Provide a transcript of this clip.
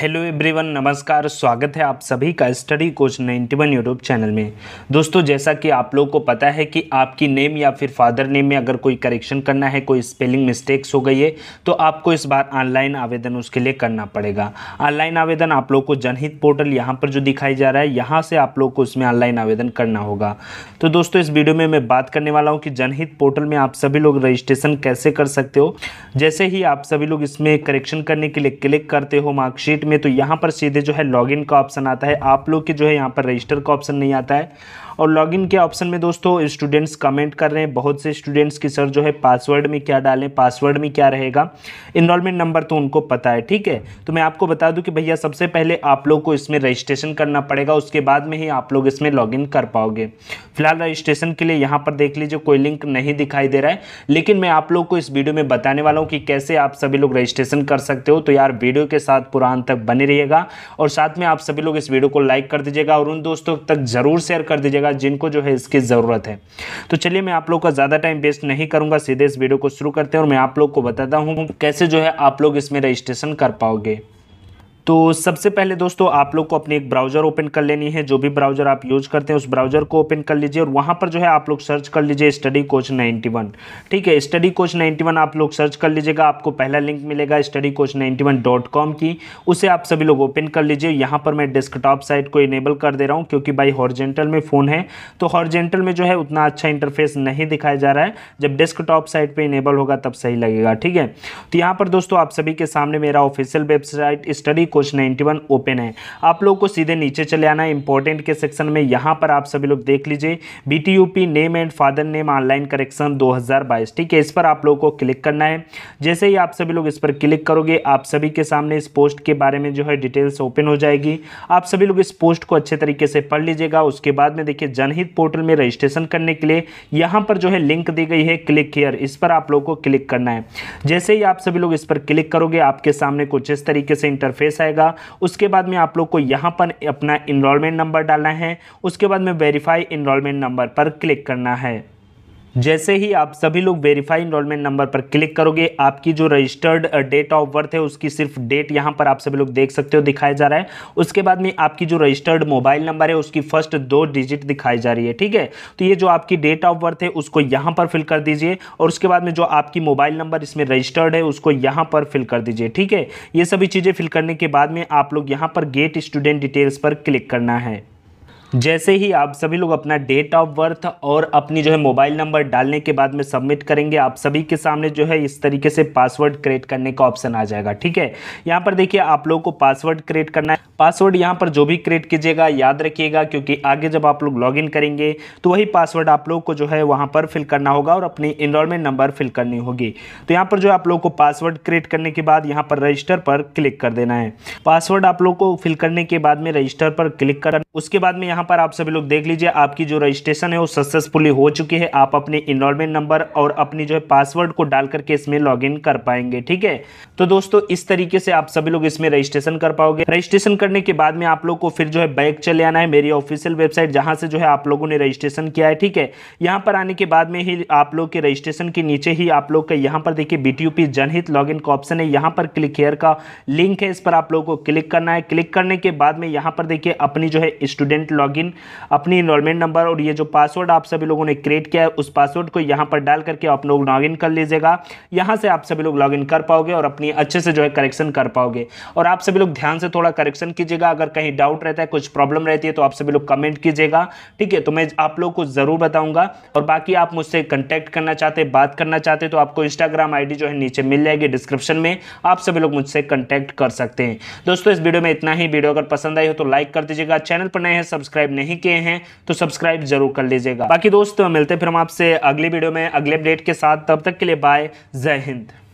hello everyone नमस्कार स्वागत है आप सभी का स्टडी कोच 91 यूट्यूब चैनल में दोस्तों जैसा कि आप लोगों को पता है कि आपकी नेम या फिर फादर नेम में अगर कोई करेक्शन करना है कोई स्पेलिंग मिस्टेक्स हो गई है तो आपको इस बार ऑनलाइन आवेदन उसके लिए करना पड़ेगा ऑनलाइन आवेदन आप लोग को जनहित पोर्टल यहाँ पर जो दिखाई जा रहा है यहाँ से आप लोग को उसमें ऑनलाइन आवेदन करना होगा तो दोस्तों इस वीडियो में मैं बात करने वाला हूँ कि जनहित पोर्टल में आप सभी लोग रजिस्ट्रेशन कैसे कर सकते हो जैसे ही आप सभी लोग इसमें करेक्शन करने के लिए क्लिक करते हो मार्कशीट में तो यहाँ पर सीधे जो है लॉगिन का ऑप्शन आता है आप लोग के जो है यहाँ पर रजिस्टर का ऑप्शन नहीं आता है और लॉगिन के ऑप्शन में दोस्तों स्टूडेंट्स कमेंट कर रहे हैं बहुत से स्टूडेंट्स की सर जो है पासवर्ड में क्या डालें पासवर्ड में क्या रहेगा इनरोलमेंट नंबर तो उनको पता है ठीक है तो मैं आपको बता दूँ कि भैया सबसे पहले आप लोग को इसमें रजिस्ट्रेशन करना पड़ेगा उसके बाद में ही आप लोग इसमें लॉग कर पाओगे फिलहाल रजिस्ट्रेशन के लिए यहाँ पर देख लीजिए कोई लिंक नहीं दिखाई दे रहा है लेकिन मैं आप लोग को इस वीडियो में बताने वाला हूँ कि कैसे आप सभी लोग रजिस्ट्रेशन कर सकते हो तो यार वीडियो के साथ पूरा अंत तक बने रहिएगा और साथ में आप सभी लोग इस वीडियो को लाइक कर दीजिएगा और उन दोस्तों तक ज़रूर शेयर कर दीजिएगा जिनको जो है इसकी ज़रूरत है तो चलिए मैं आप लोग का ज़्यादा टाइम वेस्ट नहीं करूँगा सीधे इस वीडियो को शुरू करते हैं और मैं आप लोग को बताता हूँ कैसे जो है आप लोग इसमें रजिस्ट्रेशन कर पाओगे तो सबसे पहले दोस्तों आप लोग को अपने एक ब्राउज़र ओपन कर लेनी है जो भी ब्राउज़र आप यूज करते हैं उस ब्राउज़र को ओपन कर लीजिए और वहां पर जो है आप लोग सर्च कर लीजिए स्टडी कोच 91 ठीक है स्टडी कोच 91 आप लोग सर्च कर लीजिएगा आपको पहला लिंक मिलेगा स्टडी कोच 91.com की उसे आप सभी लोग ओपन कर लीजिए यहाँ पर मैं डेस्कटॉप साइट को इनेबल कर दे रहा हूँ क्योंकि भाई हॉर्जेंटल में फ़ोन है तो हॉर्जेंटल में जो है उतना अच्छा इंटरफेस नहीं दिखाया जा रहा है जब डेस्कटॉप साइट पर इनेबल होगा तब सही लगेगा ठीक है तो यहाँ पर दोस्तों आप सभी के सामने मेरा ऑफिशियल वेबसाइट स्टडी कोच कुछ नाइन्टी वन ओपन है आप लोग को सीधे नीचे चले आना है इंपॉर्टेंट के सेक्शन में यहाँ पर आप सभी लोग देख लीजिए B name and father name online correction 2022 ठीक है इस पर आप लोगों को क्लिक करना है जैसे ही आप सभी लोग इस पर क्लिक करोगे आप सभी के सामने इस पोस्ट के बारे में जो है डिटेल्स ओपन हो जाएगी आप सभी लोग इस पोस्ट को अच्छे तरीके से पढ़ लीजिएगा उसके बाद में देखिए जनहित पोर्टल में रजिस्ट्रेशन करने के लिए यहाँ पर जो है लिंक दी गई है क्लिक हेयर इस पर आप लोग को क्लिक करना है जैसे ही आप सभी लोग इस पर क्लिक करोगे आपके सामने कुछ इस तरीके से इंटरफेस आएगा उसके बाद में आप लोग को यहाँ पर अपना इनरोलमेंट नंबर डालना है उसके बाद में वेरीफाई इनरोलमेंट नंबर पर क्लिक करना है जैसे ही आप सभी लोग वेरीफाई इनरोलमेंट नंबर पर क्लिक करोगे आपकी जो रजिस्टर्ड डेट ऑफ बर्थ है उसकी सिर्फ डेट यहाँ पर आप सभी लोग देख सकते हो दिखाया जा रहा है उसके बाद में आपकी जो रजिस्टर्ड मोबाइल नंबर है उसकी फर्स्ट दो डिजिट दिखाई जा रही है ठीक है तो ये जो आपकी डेट ऑफ बर्थ है उसको यहाँ पर फिल कर दीजिए और उसके बाद में जो आपकी मोबाइल नंबर इसमें रजिस्टर्ड है उसको यहाँ पर फिल कर दीजिए ठीक है ये सभी चीज़ें फिल करने के बाद में आप लोग यहाँ पर गेट स्टूडेंट डिटेल्स पर क्लिक करना है जैसे ही आप सभी लोग अपना डेट ऑफ बर्थ और अपनी जो है मोबाइल नंबर डालने के बाद में सबमिट करेंगे आप सभी के सामने जो है इस तरीके से पासवर्ड क्रिएट करने का ऑप्शन आ जाएगा ठीक है यहाँ पर देखिए आप लोगों को पासवर्ड क्रिएट करना है पासवर्ड यहाँ पर जो भी क्रिएट कीजिएगा याद रखिएगा क्योंकि आगे जब आप लोग लॉग करेंगे तो वही पासवर्ड आप लोग को जो है वहाँ पर फिल करना होगा और अपनी इनरोलमेंट नंबर फिल करनी होगी तो यहाँ पर जो आप लोग को पासवर्ड क्रिएट करने के बाद यहाँ पर रजिस्टर पर क्लिक कर देना है पासवर्ड आप लोग को फिल करने के बाद में रजिस्टर पर क्लिक करना उसके बाद में यहाँ पर आप सभी लोग देख लीजिए आपकी जो रजिस्ट्रेशन है वो सक्सेसफुली हो चुकी है आप अपने इनरोलमेंट नंबर और अपनी जो है पासवर्ड को डाल करके इसमें लॉगिन कर पाएंगे ठीक है तो दोस्तों इस तरीके से आप सभी लोग इसमें रजिस्ट्रेशन कर पाओगे रजिस्ट्रेशन करने के बाद में आप लोग को फिर जो है बैक चले आना है मेरी ऑफिशियल वेबसाइट जहाँ से जो है आप लोगों ने रजिस्ट्रेशन किया है ठीक है यहाँ पर आने के बाद में ही आप लोग के रजिस्ट्रेशन के नीचे ही आप लोग का यहाँ पर देखिए बी जनहित लॉग का ऑप्शन है यहाँ पर क्लिक हेयर का लिंक है इस पर आप लोगों को क्लिक करना है क्लिक करने के बाद में यहाँ पर देखिए अपनी जो है स्टूडेंट लॉगिन अपनी इनरोलमेंट नंबर और ये जो पासवर्ड आप सभी लोगों ने क्रिएट किया है उस पासवर्ड को यहाँ पर डाल करके आप लोग लॉगिन कर लीजिएगा यहाँ से आप सभी लोग लॉगिन कर पाओगे और अपनी अच्छे से जो है करेक्शन कर पाओगे और आप सभी लोग ध्यान से थोड़ा करेक्शन कीजिएगा अगर कहीं डाउट रहता है कुछ प्रॉब्लम रहती है तो आप सभी लोग कमेंट कीजिएगा ठीक है तो मैं आप लोग को ज़रूर बताऊंगा और बाकी आप मुझसे कंटैक्ट करना चाहते बात करना चाहते तो आपको इंस्टाग्राम आई जो है नीचे मिल जाएगी डिस्क्रिप्शन में आप सभी लोग मुझसे कंटैक्ट कर सकते हैं दोस्तों इस वीडियो में इतना ही वीडियो अगर पसंद आई हो तो लाइक कर दीजिएगा चैनल पर नए हैं सब्सक्राइब नहीं किए हैं तो सब्सक्राइब जरूर कर लीजिएगा बाकी दोस्त मिलते फिर हम आपसे अगली वीडियो में अगले अपडेट के साथ तब तक के लिए बाय जय हिंद